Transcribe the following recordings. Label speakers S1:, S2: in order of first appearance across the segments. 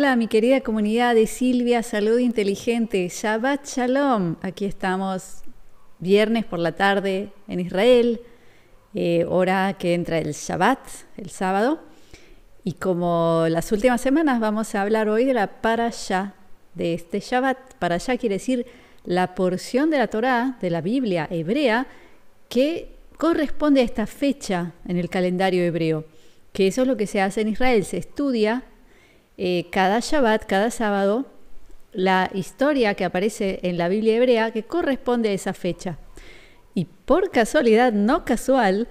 S1: Hola, mi querida comunidad de Silvia Salud Inteligente. Shabbat Shalom. Aquí estamos viernes por la tarde en Israel, eh, hora que entra el Shabbat, el sábado. Y como las últimas semanas, vamos a hablar hoy de la parasha de este Shabbat. Parasha quiere decir la porción de la Torá, de la Biblia hebrea, que corresponde a esta fecha en el calendario hebreo. Que eso es lo que se hace en Israel, se estudia eh, cada Shabbat, cada sábado, la historia que aparece en la Biblia hebrea que corresponde a esa fecha. Y por casualidad, no casual,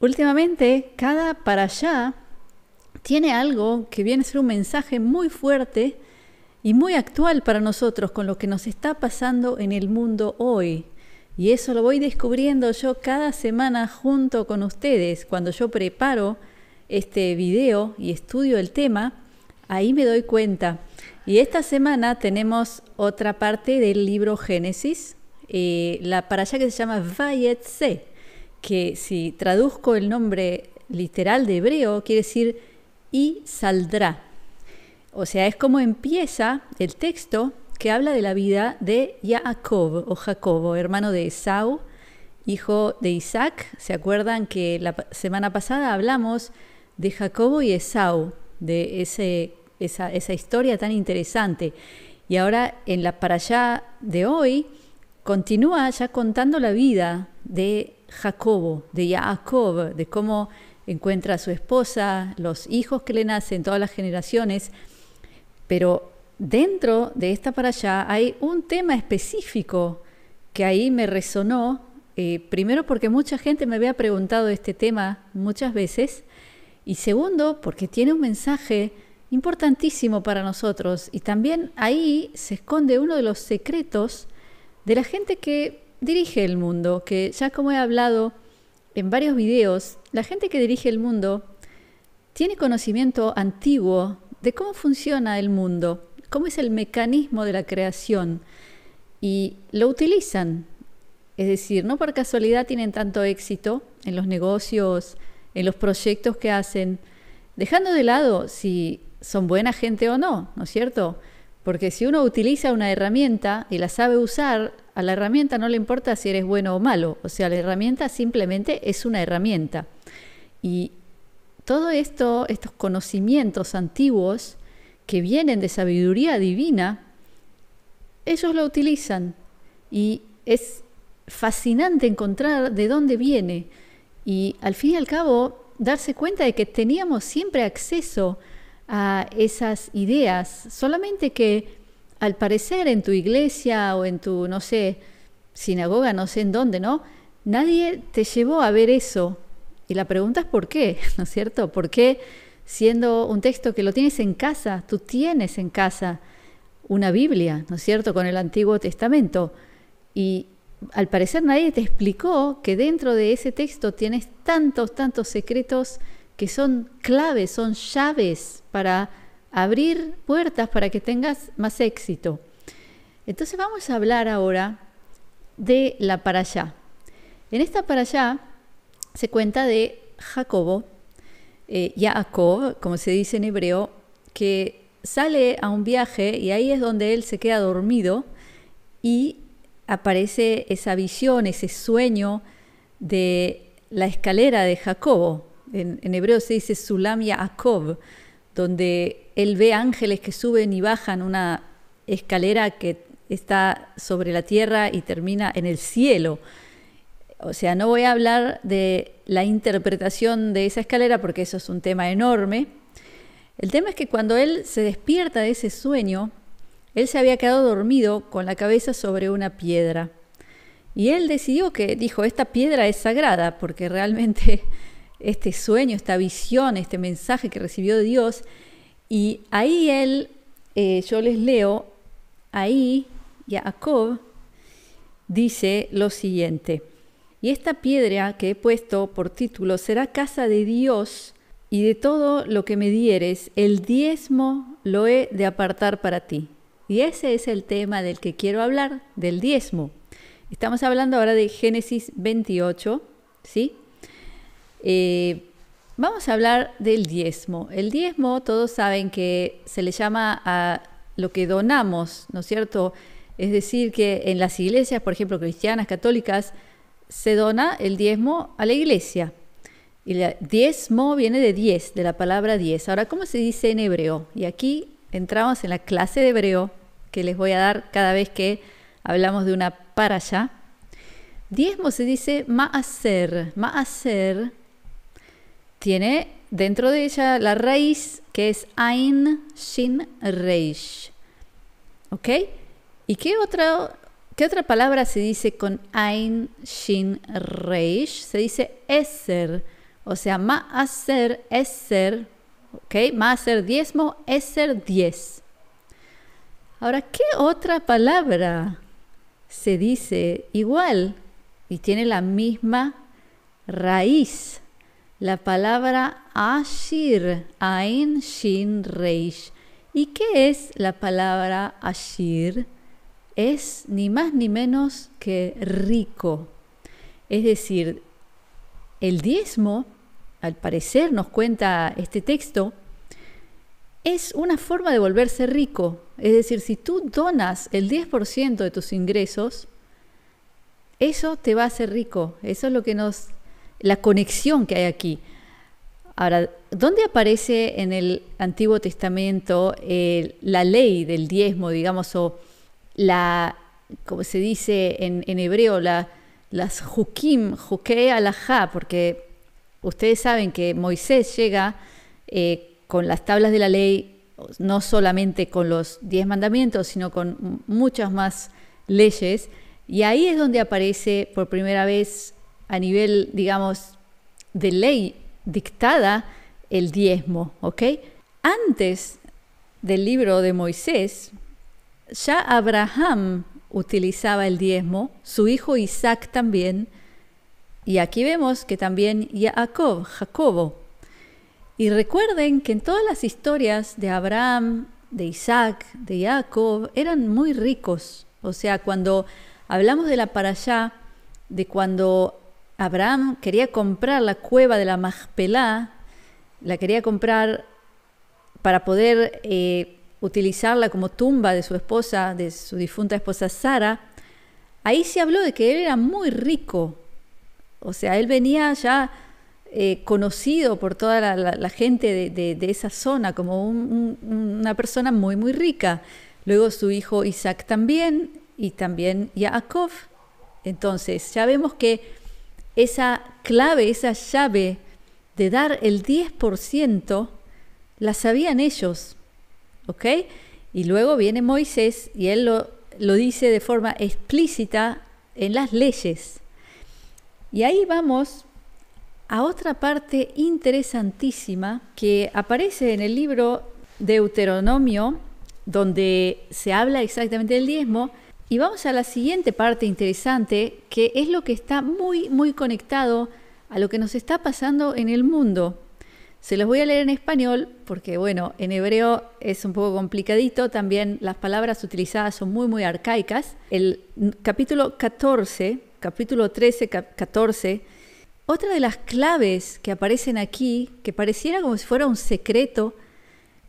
S1: últimamente cada para allá tiene algo que viene a ser un mensaje muy fuerte y muy actual para nosotros con lo que nos está pasando en el mundo hoy. Y eso lo voy descubriendo yo cada semana junto con ustedes cuando yo preparo este video y estudio el tema ahí me doy cuenta. Y esta semana tenemos otra parte del libro Génesis, eh, la para allá que se llama Vayetse, que si traduzco el nombre literal de hebreo, quiere decir y saldrá. O sea, es como empieza el texto que habla de la vida de Jacob o Jacobo, hermano de Esau, hijo de Isaac. ¿Se acuerdan que la semana pasada hablamos de Jacobo y Esau? de esa, historia tan interesante. Y ahora en la para allá de hoy continúa ya contando la vida de Jacobo, de Jacob, de cómo encuentra a su esposa, los hijos que le nacen, todas las generaciones. Pero dentro de esta para allá hay un tema específico que ahí me resonó, eh, primero porque mucha gente me había preguntado este tema muchas veces, y segundo, porque tiene un mensaje importantísimo para nosotros. Y también ahí se esconde uno de los secretos de la gente que dirige el mundo, que ya como he hablado en varios videos, la gente que dirige el mundo tiene conocimiento antiguo de cómo funciona el mundo, cómo es el mecanismo de la creación y lo utilizan. Es decir, no por casualidad tienen tanto éxito en los negocios, en los proyectos que hacen, dejando de lado si son buena gente o no, ¿no es cierto? Porque si uno utiliza una herramienta y la sabe usar, a la herramienta no le importa si eres bueno o malo, o sea, la herramienta simplemente es una herramienta. Y todo esto, estos conocimientos antiguos que vienen de sabiduría divina, ellos lo utilizan y es fascinante encontrar de dónde viene, y al fin y al cabo darse cuenta de que teníamos siempre acceso a esas ideas, solamente que al parecer en tu iglesia o en tu, no sé, sinagoga, no sé en dónde, ¿no? Nadie te llevó a ver eso. Y la pregunta es por qué, ¿no es cierto? ¿Por qué siendo un texto que lo tienes en casa, tú tienes en casa una Biblia, ¿no es cierto?, con el Antiguo Testamento. Y al parecer nadie te explicó que dentro de ese texto tienes tantos, tantos secretos que son claves, son llaves para abrir puertas para que tengas más éxito. Entonces vamos a hablar ahora de la para allá. En esta para allá se cuenta de Jacobo, eh, como se dice en hebreo, que sale a un viaje y ahí es donde él se queda dormido y aparece esa visión, ese sueño de la escalera de Jacobo. En, hebreo se dice Sulam Yaakov, donde él ve ángeles que suben y bajan una escalera que está sobre la tierra y termina en el cielo. O sea, no voy a hablar de la interpretación de esa escalera porque eso es un tema enorme. El tema es que cuando él se despierta de ese sueño, él se había quedado dormido con la cabeza sobre una piedra. Y él decidió que, dijo, esta piedra es sagrada, porque realmente este sueño, esta visión, este mensaje que recibió de Dios. Y ahí él, eh, yo les leo, ahí Jacob dice lo siguiente. Y esta piedra que he puesto por título será casa de Dios, y de todo lo que me dieres, el diezmo lo he de apartar para ti. Y ese es el tema del que quiero hablar, del diezmo. Estamos hablando ahora de Génesis 28, ¿sí? Eh, vamos a hablar del diezmo. El diezmo, todos saben que se le llama a lo que donamos, ¿no es cierto? Es decir, que en las iglesias, por ejemplo, cristianas, católicas, se dona el diezmo a la iglesia. Y el diezmo viene de diez, de la palabra diez. Ahora, ¿cómo se dice en hebreo? Y aquí entramos en la clase de hebreo que les voy a dar cada vez que hablamos de una para allá. Diezmo se dice maaser. Maaser tiene dentro de ella la raíz que es ein, Shin Reish. ¿Ok? ¿Y qué otra, otra palabra se dice con ein, Shin Reish? Se dice Eser. O sea, Maaser, Eser más ser diezmo, es ser diez. Ahora, ¿qué otra palabra se dice igual y tiene la misma raíz? La palabra Ashir, Ain, Shin, Reish. ¿Y qué es la palabra Ashir? Es ni más ni menos que rico. Es decir, el diezmo al parecer nos cuenta este texto, es una forma de volverse rico. Es decir, si tú donas el 10% de tus ingresos, eso te va a hacer rico. Eso es lo que nos. la conexión que hay aquí. Ahora, ¿dónde aparece en el Antiguo Testamento eh, la ley del diezmo, digamos, o la, como se dice en, hebreo, la, las hukim, la ja porque Ustedes saben que Moisés llega eh, con las tablas de la ley, no solamente con los diez mandamientos, sino con muchas más leyes. Y ahí es donde aparece por primera vez a nivel, digamos, de ley dictada el diezmo, Antes del libro de Moisés, ya Abraham utilizaba el diezmo, su hijo Isaac también, y aquí vemos que también Jacob, Jacobo. Y recuerden que en todas las historias de Abraham, de Isaac, de Jacob, eran muy ricos. O sea, cuando hablamos de la para allá, de cuando Abraham quería comprar la cueva de la Majpelá, la quería comprar para poder eh, utilizarla como tumba de su esposa, de su difunta esposa Sara, ahí se habló de que él era muy rico, o sea, él venía ya eh, conocido por toda la, gente de, esa zona como una persona muy, muy rica. Luego su hijo Isaac también y también Yaakov. Entonces, ya vemos que esa clave, esa llave de dar el 10%, la sabían ellos. ¿Ok? Y luego viene Moisés y él lo, lo dice de forma explícita en las leyes. Y ahí vamos a otra parte interesantísima que aparece en el libro Deuteronomio, donde se habla exactamente del diezmo. Y vamos a la siguiente parte interesante, que es lo que está muy, muy conectado a lo que nos está pasando en el mundo. Se los voy a leer en español porque, bueno, en hebreo es un poco complicadito, también las palabras utilizadas son muy, muy arcaicas. El capítulo 14 capítulo 13, 14, otra de las claves que aparecen aquí, que pareciera como si fuera un secreto,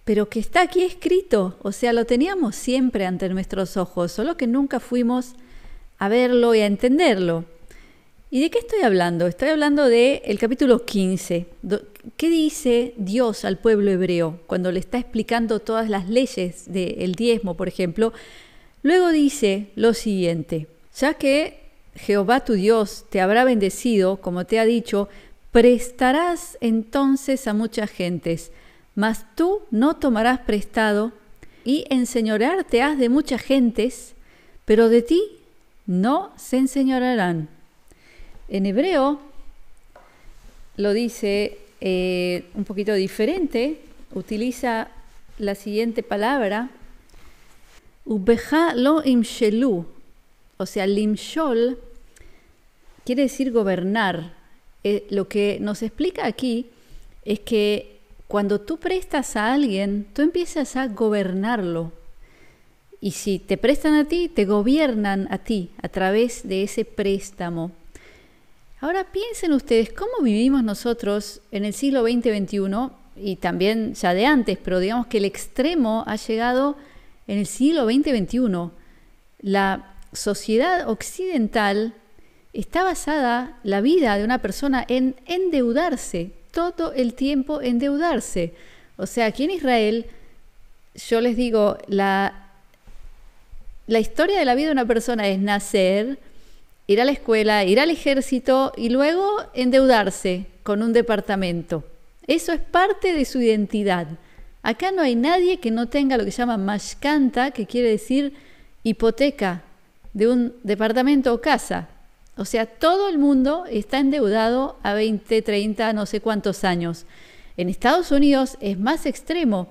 S1: pero que está aquí escrito, o sea, lo teníamos siempre ante nuestros ojos, solo que nunca fuimos a verlo y a entenderlo. ¿Y de qué estoy hablando? Estoy hablando del el capítulo 15. ¿Qué dice Dios al pueblo hebreo cuando le está explicando todas las leyes del diezmo, por ejemplo? Luego dice lo siguiente, ya que Jehová tu Dios te habrá bendecido, como te ha dicho, prestarás entonces a muchas gentes, mas tú no tomarás prestado y te has de muchas gentes, pero de ti no se enseñorarán. En hebreo lo dice eh, un poquito diferente, utiliza la siguiente palabra, ubeha lo imshelu, o sea, limshol quiere decir gobernar. Eh, lo que nos explica aquí es que cuando tú prestas a alguien, tú empiezas a gobernarlo. Y si te prestan a ti, te gobiernan a ti a través de ese préstamo. Ahora piensen ustedes cómo vivimos nosotros en el siglo 2021, y también ya de antes, pero digamos que el extremo ha llegado en el siglo 2021. xxi La sociedad occidental está basada la vida de una persona en endeudarse, todo el tiempo endeudarse. O sea, aquí en Israel, yo les digo, la, historia de la vida de una persona es nacer, ir a la escuela, ir al ejército y luego endeudarse con un departamento. Eso es parte de su identidad. Acá no hay nadie que no tenga lo que llama mashkanta, que quiere decir hipoteca de un departamento o casa. O sea, todo el mundo está endeudado a 20, 30, no sé cuántos años. En Estados Unidos es más extremo.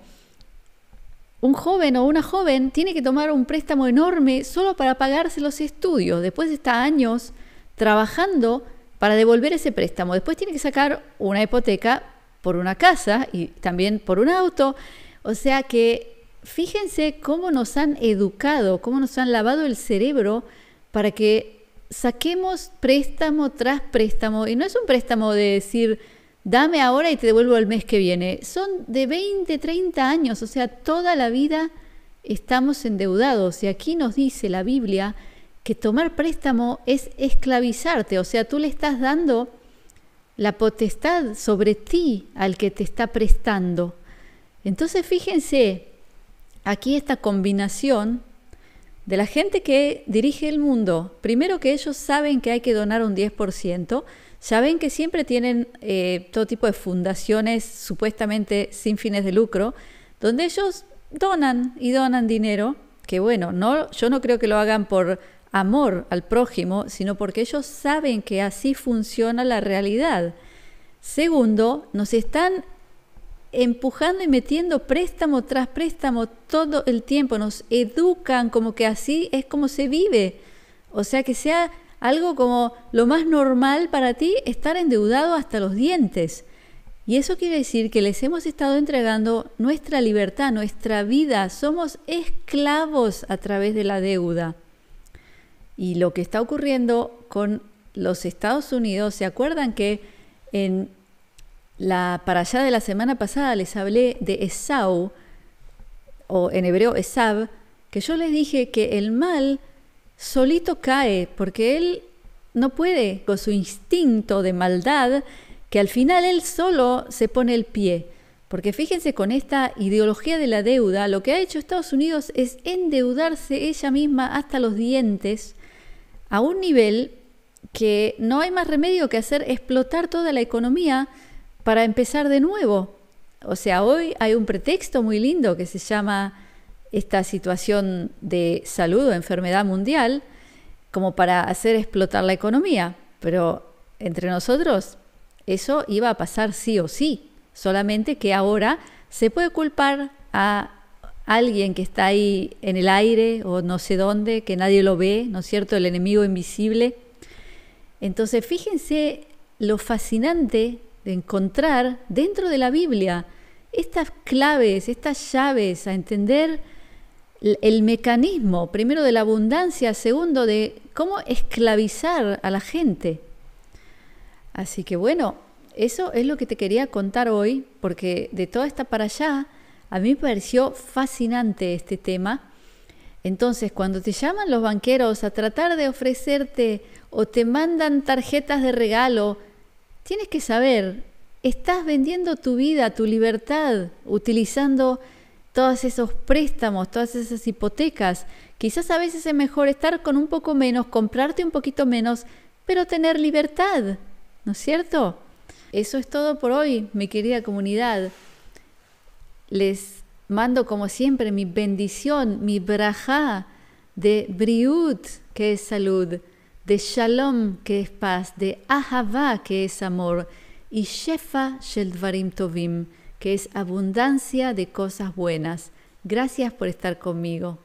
S1: Un joven o una joven tiene que tomar un préstamo enorme solo para pagarse los estudios. Después está años trabajando para devolver ese préstamo. Después tiene que sacar una hipoteca por una casa y también por un auto. O sea que fíjense cómo nos han educado, cómo nos han lavado el cerebro para que saquemos préstamo tras préstamo, y no es un préstamo de decir, dame ahora y te devuelvo el mes que viene, son de 20, 30 años, o sea, toda la vida estamos endeudados. Y aquí nos dice la Biblia que tomar préstamo es esclavizarte, o sea, tú le estás dando la potestad sobre ti al que te está prestando. Entonces fíjense, aquí esta combinación de la gente que dirige el mundo, primero que ellos saben que hay que donar un 10%, saben que siempre tienen eh, todo tipo de fundaciones supuestamente sin fines de lucro, donde ellos donan y donan dinero, que bueno, no, yo no creo que lo hagan por amor al prójimo, sino porque ellos saben que así funciona la realidad. Segundo, nos están empujando y metiendo préstamo tras préstamo todo el tiempo. Nos educan como que así es como se vive. O sea, que sea algo como lo más normal para ti estar endeudado hasta los dientes. Y eso quiere decir que les hemos estado entregando nuestra libertad, nuestra vida. Somos esclavos a través de la deuda. Y lo que está ocurriendo con los Estados Unidos, ¿se acuerdan que en para allá de la semana pasada les hablé de Esau, o en hebreo Esab, que yo les dije que el mal solito cae porque él no puede con su instinto de maldad, que al final él solo se pone el pie. Porque fíjense, con esta ideología de la deuda, lo que ha hecho Estados Unidos es endeudarse ella misma hasta los dientes a un nivel que no hay más remedio que hacer explotar toda la economía para empezar de nuevo. O sea, hoy hay un pretexto muy lindo que se llama esta situación de salud o enfermedad mundial como para hacer explotar la economía. Pero entre nosotros eso iba a pasar sí o sí. Solamente que ahora se puede culpar a alguien que está ahí en el aire o no sé dónde, que nadie lo ve, ¿no es cierto? El enemigo invisible. Entonces, fíjense lo fascinante de encontrar dentro de la Biblia estas claves, estas llaves a entender el mecanismo, primero de la abundancia, segundo de cómo esclavizar a la gente. Así que bueno, eso es lo que te quería contar hoy, porque de toda esta para allá, a mí me pareció fascinante este tema. Entonces, cuando te llaman los banqueros a tratar de ofrecerte o te mandan tarjetas de regalo Tienes que saber, estás vendiendo tu vida, tu libertad, utilizando todos esos préstamos, todas esas hipotecas. Quizás a veces es mejor estar con un poco menos, comprarte un poquito menos, pero tener libertad, ¿no es cierto? Eso es todo por hoy, mi querida comunidad. Les mando como siempre mi bendición, mi braja de Briut, que es salud de Shalom, que es paz, de Ahava, que es amor, y Shefa Sheldvarim Tovim, que es abundancia de cosas buenas. Gracias por estar conmigo.